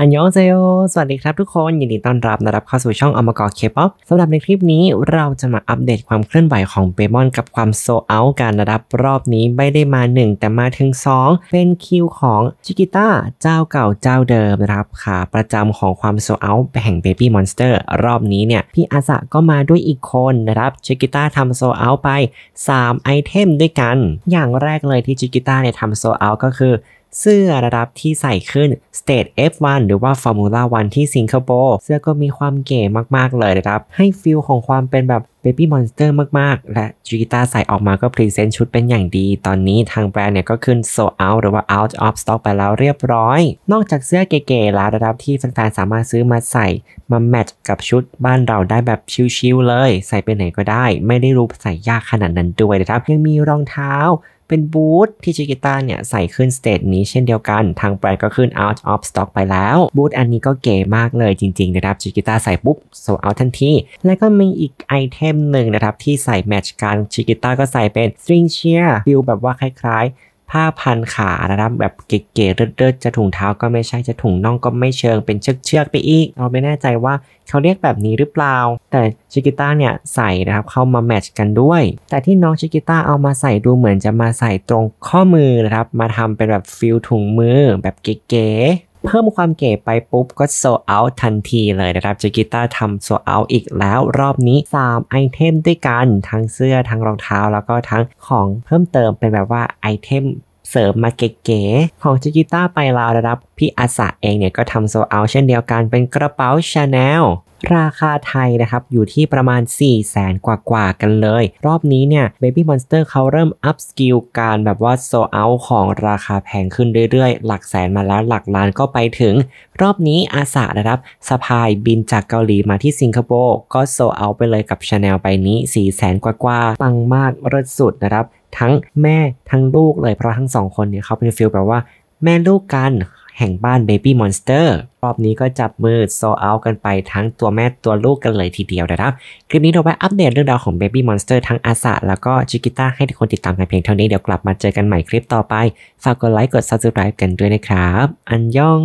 อันยองเซโอสวัสดีครับทุกคนยินดีต้อนรับนะครับเข้าสู่ช่องอมกอเคป๊อปสำหรับในคลิปนี้เราจะมาอัปเดตความเคลื่อนไหวของเบมอนกับความโซเอากันนะครับรอบนี้ไม่ได้มา 1 แต่มาถึง 2 เป็นคิวของชิกิต้าเจ้าเก่าเจ้าเดิมนะครับขาประจำของความโซเอาแห่งเบบี้มอนสเตอร์รอบนี้เนี่ยพี่อาสะก็มาด้วยอีกคนนะครับชิกิต้าทำโซเอาไป 3ไอเทมด้วยกัน อย่างแรกเลยที่ชิกิต้าเนี่ยทำโซเอาก็คือเสื้อนะครับที่ใส่ขึ้น State F1 หรือว่า Formula 1 ที่สิงคโปร์เสื้อก็มีความเก๋มากๆเลยนะครับ ให้ฟิลของความเป็นแบบ Baby Monster มากๆ และจูกิต้าใส่ออกมาก็พรีเซนต์ชุดเป็นอย่างดี ตอนนี้ทางแบรนด์เนี่ยก็ขึ้น sold out หรือว่า out of stock ไปแล้วเรียบร้อย นอกจากเสื้อเก๋ๆแล้วนะครับที่แฟนๆสามารถซื้อมาใส่มาแมทช์กับชุด บ้านเราได้แบบชิลๆเลย ใส่ไปไหนก็ได้ ไม่ได้รูปใส่ยากขนาดนั้นด้วยนะครับยังมีรองเท้าเป็นบูธที่จิกิต้าเนี่ยใส่ขึ้นสเตจนี้เช่นเดียวกัน ทางแบรนด์ก็ขึ้น out of stock ไปแล้วบูธอันนี้ก็เก๋มากเลยจริงๆนะครับจิกิต้าใส่ปุ๊บโซเอาทันทีแล้วก็มีอีกไอเทมหนึ่งนะครับที่ใส่แมทช์กันจิกิต้าก็ใส่เป็นสตริงเชียร์ฟิลแบบว่าคล้าย ๆผ้าพันขา นะครับ แบบเก๋ๆเื่อๆจะถุงเท้าก็ไม่ใช่ จะถุงน่องก็ไม่เชิง เป็นเชือกๆ ไปอีกเราไม่แน่ใจว่าเขาเรียกแบบนี้หรือเปล่า แต่ชิกิต้าเนี่ยใส่นะครับ เข้ามาแมทช์กันด้วย แต่ที่น้องชิกิต้าเอามาใส่ดูเหมือนจะมาใส่ตรงข้อมือนะครับ มาทำเป็นแบบฟิลถุงมือแบบเก๋ๆเพิ่มความเก๋ไปปุ๊บก็โซเอาทันทีเลยนะครับจิกิต้าทำโซเอาอีกแล้วรอบนี้ 3 ไอเทมด้วยกันทั้งเสื้อทั้งรองเท้าแล้วก็ทั้งของเพิ่มเติมเป็นแบบว่าไอเทมเสริมมาเก๋ๆของจิจิต้าไปลาวนะครับ พี่อาสาเองเนี่ยก็ทำโซเอาเช่นเดียวกันเป็นกระเป๋าชาแนลราคาไทยนะครับอยู่ที่ประมาณ4ี่แสนกว่ากว่ากันเลย รอบนี้เนี่ย Baby Monster เขาเริ่มอัพสกิลการแบบว่าโซเอาของราคาแพงขึ้นเรื่อยๆ หลักแสนมาแล้วหลักล้านก็ไปถึง รอบนี้อาสานะครับสะพายบินจากเกาหลีมาที่สิงคโปร์ก็โซเอาไปเลยกับชาแนลไปนี้4ี่แสนกว่ากว่าปังมากรลสุดนะครับทั้งแม่ทั้งลูกเลยเพราะทั้งสองคนเนี่ยเขาเป็นฟิลแบบว่าแม่ลูกกันแห่งบ้านเบบี้มอนสเตอร์รอบนี้ก็จับมือโซเอากันไปทั้งตัวแม่ตัวลูกกันเลยทีเดียวนะครับคลิปนี้เราไปอัปเดตเรื่องราวของเบบี้มอนสเตอร์ทั้งอาสาแล้วก็จิกิต้าให้ทุกคนติดตามกันเพียงเท่านี้เดี๋ยวกลับมาเจอกันใหม่คลิปต่อไปฝากกดไลค์กด subscribe กันด้วยนะครับอันยอง